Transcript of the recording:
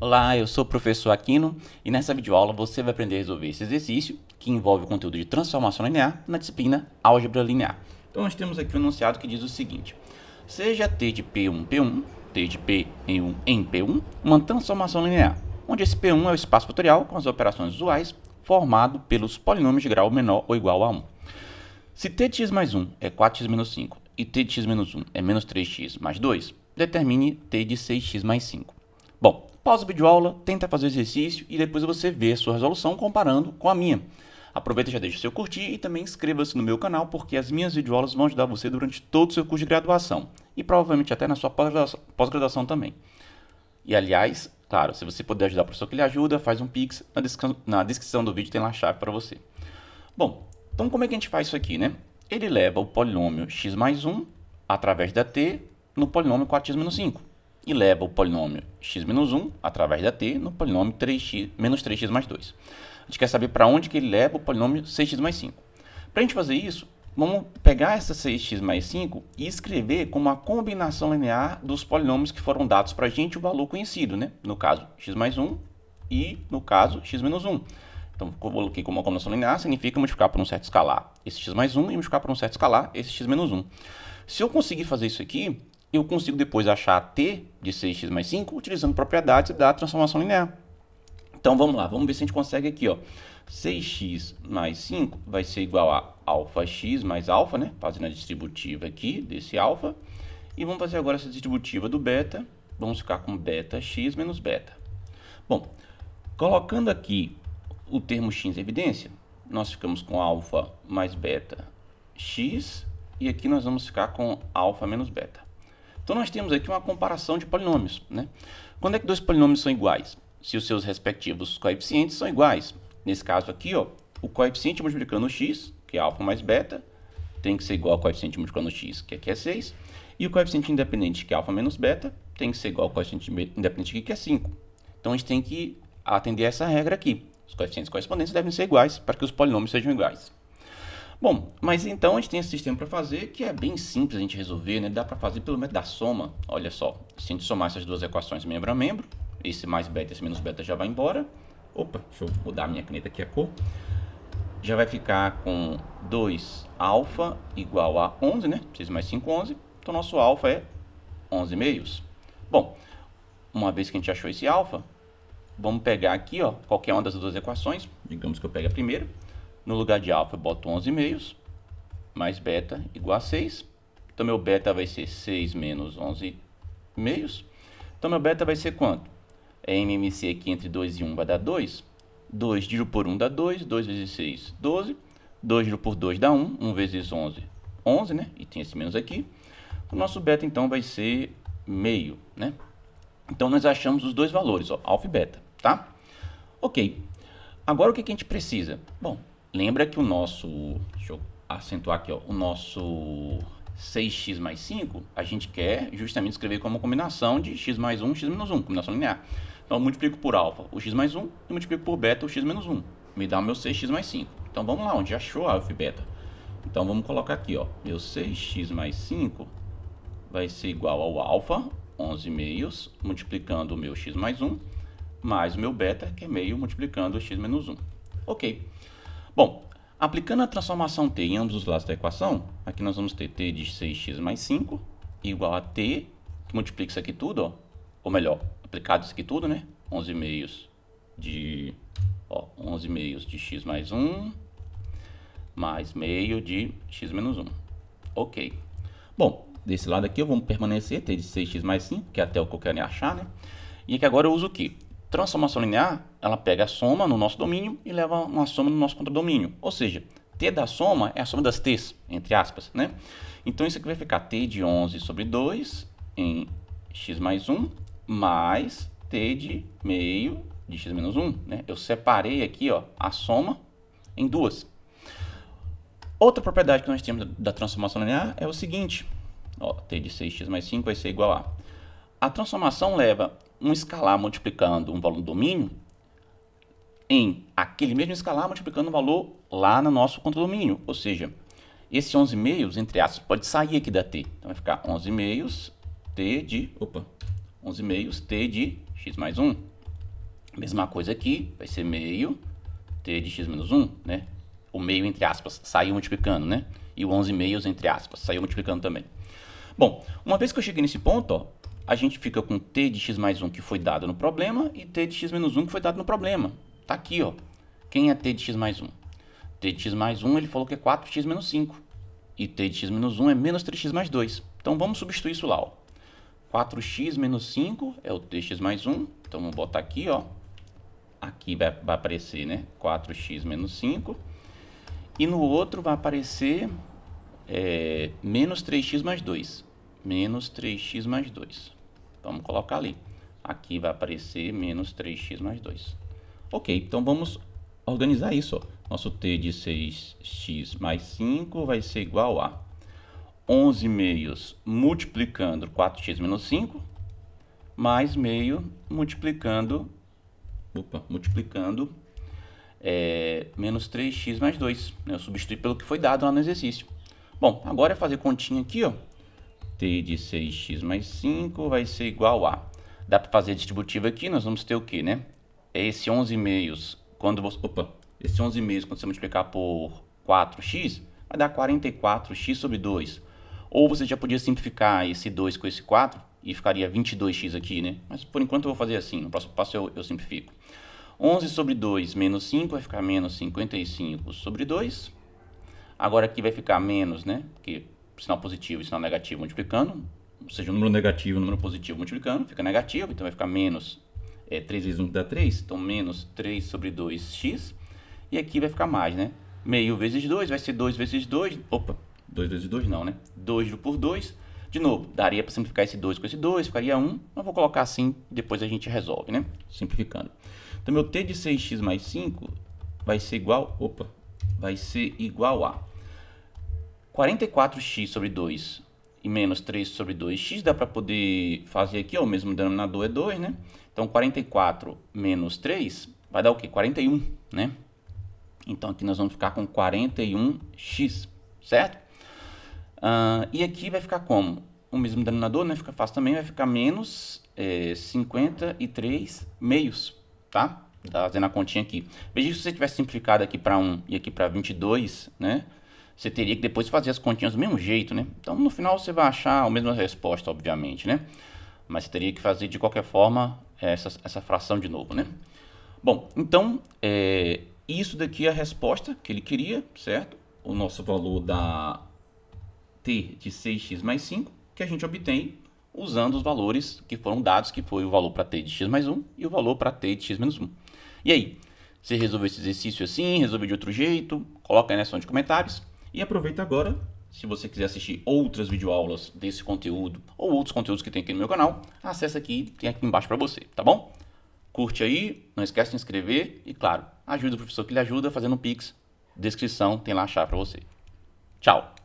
Olá, eu sou o professor Aquino e nessa videoaula você vai aprender a resolver esse exercício que envolve o conteúdo de transformação linear na disciplina álgebra linear. Então nós temos aqui um enunciado que diz o seguinte, seja T de P1, P1, T de P em 1 em P1, uma transformação linear, onde esse P1 é o espaço fatorial com as operações usuais formado pelos polinômios de grau menor ou igual a 1. Se t de x mais 1 é 4x menos 5 e t de x menos 1 é menos 3x mais 2, determine t de 6x mais 5. Bom, pausa a aula, tenta fazer o exercício e depois você vê a sua resolução comparando com a minha. Aproveita e já deixa o seu curtir e também inscreva-se no meu canal, porque as minhas videoaulas vão ajudar você durante todo o seu curso de graduação e provavelmente até na sua pós-graduação também. E aliás, claro, se você puder ajudar o professor que lhe ajuda, faz um pix, na, descri na descrição do vídeo tem lá a chave para você. Bom, então como é que a gente faz isso aqui, né? Ele leva o polinômio x mais 1 através da t no polinômio 4x menos 5 e leva o polinômio x-1 através da t no polinômio 3x, menos 3x mais 2. A gente quer saber para onde que ele leva o polinômio 6x mais 5. Para a gente fazer isso, vamos pegar essa 6x mais 5 e escrever como a combinação linear dos polinômios que foram dados para a gente o valor conhecido, né? no caso x mais 1 e no caso x menos 1. Então, eu coloquei como uma combinação linear, significa multiplicar por um certo escalar esse x mais 1 e multiplicar por um certo escalar esse x menos 1. Se eu conseguir fazer isso aqui, eu consigo depois achar T de 6x mais 5 utilizando propriedades da transformação linear. Então vamos lá, vamos ver se a gente consegue aqui, ó. 6x mais 5 vai ser igual a alfa x mais alfa, né? Fazendo a distributiva aqui desse alfa. E vamos fazer agora essa distributiva do beta. Vamos ficar com beta x menos beta. Bom, colocando aqui o termo x em evidência, nós ficamos com alfa mais beta x. E aqui nós vamos ficar com alfa menos beta. Então nós temos aqui uma comparação de polinômios. Né? Quando é que dois polinômios são iguais? Se os seus respectivos coeficientes são iguais. Nesse caso aqui, ó, o coeficiente multiplicando o x, que é alfa mais beta, tem que ser igual ao coeficiente multiplicando o x, que aqui é 6, e o coeficiente independente, que é alfa menos beta, tem que ser igual ao coeficiente independente aqui, que é 5. Então a gente tem que atender essa regra aqui. Os coeficientes correspondentes devem ser iguais para que os polinômios sejam iguais. Bom, mas então a gente tem esse sistema para fazer que é bem simples a gente resolver, né? Dá para fazer pelo menos da soma. Olha só, se a gente somar essas duas equações membro a membro, esse mais beta, esse menos beta já vai embora. Opa, deixa eu mudar a minha caneta aqui a cor. Já vai ficar com 2 alfa igual a 11, né? 6 mais 5, 11. Então nosso alfa é 11 meios. Bom, uma vez que a gente achou esse alfa, vamos pegar aqui, ó, qualquer uma das duas equações. Digamos que eu pegue a primeira no lugar de alfa eu boto 11 meios, mais beta igual a 6. Então meu beta vai ser 6 menos 11 meios. Então meu beta vai ser quanto? É MMC aqui entre 2 e 1 vai dar 2. 2 dividido por 1 dá 2, 2 vezes 6, 12. 2 dividido por 2 dá 1, 1 vezes 11, 11, né? E tem esse menos aqui. O nosso beta, então, vai ser meio, né? Então, nós achamos os dois valores, ó, alfa e beta, tá? Ok. Agora, o que, que a gente precisa? Bom, Lembra que o nosso, deixa eu acentuar aqui, ó, o nosso 6x mais 5, a gente quer justamente escrever como combinação de x mais 1, x menos 1, combinação linear. Então, eu multiplico por alfa o x mais 1 e multiplico por beta o x menos 1. Me dá o meu 6x mais 5. Então, vamos lá, onde achou alfa e beta? Então, vamos colocar aqui, ó, meu 6x mais 5 vai ser igual ao alfa, 11 meios, multiplicando o meu x mais 1, mais o meu beta, que é meio, multiplicando o x menos 1. Ok. Bom, aplicando a transformação t em ambos os lados da equação, aqui nós vamos ter t de 6x mais 5 igual a t, que multiplica isso aqui tudo, ó, ou melhor, aplicado isso aqui tudo, né? 11 meios de, ó, 11 meios de x mais 1, mais meio de x menos 1. Ok. Bom, desse lado aqui eu vou permanecer t de 6x mais 5, que é até o que eu quero achar, né? E aqui agora eu uso o quê? Transformação linear, ela pega a soma no nosso domínio e leva uma soma no nosso contradomínio. Ou seja, T da soma é a soma das T's, entre aspas, né? Então isso aqui vai ficar T de 11 sobre 2 em x mais 1 mais T de meio de x menos 1, né? Eu separei aqui, ó, a soma em duas. Outra propriedade que nós temos da transformação linear é o seguinte, ó, T de 6x mais 5 vai ser igual a... A transformação leva um escalar multiplicando um valor no domínio em aquele mesmo escalar multiplicando um valor lá no nosso contradomínio. Ou seja, esse 11 meios, entre aspas, pode sair aqui da t. Então vai ficar 11 meios t de... Opa! 11 meios t de x mais 1. Mesma coisa aqui, vai ser meio t de x menos 1, né? O meio, entre aspas, saiu multiplicando, né? E o 11 meios, entre aspas, saiu multiplicando também. Bom, uma vez que eu cheguei nesse ponto, ó, a gente fica com t de x mais 1 que foi dado no problema e t de x menos 1 que foi dado no problema. Está aqui, ó. Quem é t de x mais 1? t de x mais 1 ele falou que é 4x menos 5. E t de x menos 1 é menos 3x mais 2. Então vamos substituir isso lá. Ó. 4x menos 5 é o tx mais 1. Então vamos botar aqui, ó. Aqui vai, vai aparecer, né? 4x menos 5. E no outro vai aparecer é, menos 3x mais 2. Menos 3x mais 2. Vamos colocar ali. Aqui vai aparecer menos 3x mais 2. Ok, então vamos organizar isso. Nosso t de 6x mais 5 vai ser igual a 11 meios multiplicando 4x menos 5, mais meio multiplicando, opa, multiplicando é, menos 3x mais 2. Né? Eu substituí pelo que foi dado lá no exercício. Bom, agora é fazer continha aqui, ó t de 6x mais 5 vai ser igual a... Dá para fazer a distributiva aqui, nós vamos ter o quê, né? É esse 11 meios, quando você... Opa! Esse 11 meios, quando você multiplicar por 4x, vai dar 44x sobre 2. Ou você já podia simplificar esse 2 com esse 4 e ficaria 22x aqui, né? Mas por enquanto eu vou fazer assim, no próximo passo eu, eu simplifico. 11 sobre 2 menos 5 vai ficar menos 55 sobre 2. Agora aqui vai ficar menos, né? Porque sinal positivo e sinal negativo multiplicando, ou seja, o número negativo e o número positivo multiplicando, fica negativo, então vai ficar menos é, 3 vezes 1 dá 3, então menos 3 sobre 2x, e aqui vai ficar mais, né? Meio vezes 2 vai ser 2 vezes 2, opa, 2 vezes 2 não, né? 2 por 2, de novo, daria para simplificar esse 2 com esse 2, ficaria 1, mas vou colocar assim, depois a gente resolve, né? Simplificando. Então, meu t de 6x mais 5 vai ser igual, opa, vai ser igual a 44x sobre 2 e menos 3 sobre 2x, dá para poder fazer aqui, ó, o mesmo denominador é 2, né? Então, 44 menos 3 vai dar o quê? 41, né? Então, aqui nós vamos ficar com 41x, certo? Uh, e aqui vai ficar como? O mesmo denominador, né? Fica fácil também, vai ficar menos é, 53 meios, tá? Tá fazendo a continha aqui. Veja se você tivesse simplificado aqui para 1 e aqui para 22, né? você teria que depois fazer as continhas do mesmo jeito, né? Então no final você vai achar a mesma resposta, obviamente, né? Mas você teria que fazer de qualquer forma essa, essa fração de novo, né? Bom, então é, isso daqui é a resposta que ele queria, certo? O nosso valor da t de 6x mais 5, que a gente obtém usando os valores que foram dados, que foi o valor para t de x mais 1 e o valor para t de x menos 1. E aí, você resolveu esse exercício assim, resolveu de outro jeito, coloca aí na seção de comentários. E aproveita agora, se você quiser assistir outras videoaulas desse conteúdo ou outros conteúdos que tem aqui no meu canal, acessa aqui, tem aqui embaixo para você, tá bom? Curte aí, não esquece de se inscrever e, claro, ajuda o professor que lhe ajuda fazendo um Pix. Descrição tem lá a chave para você. Tchau!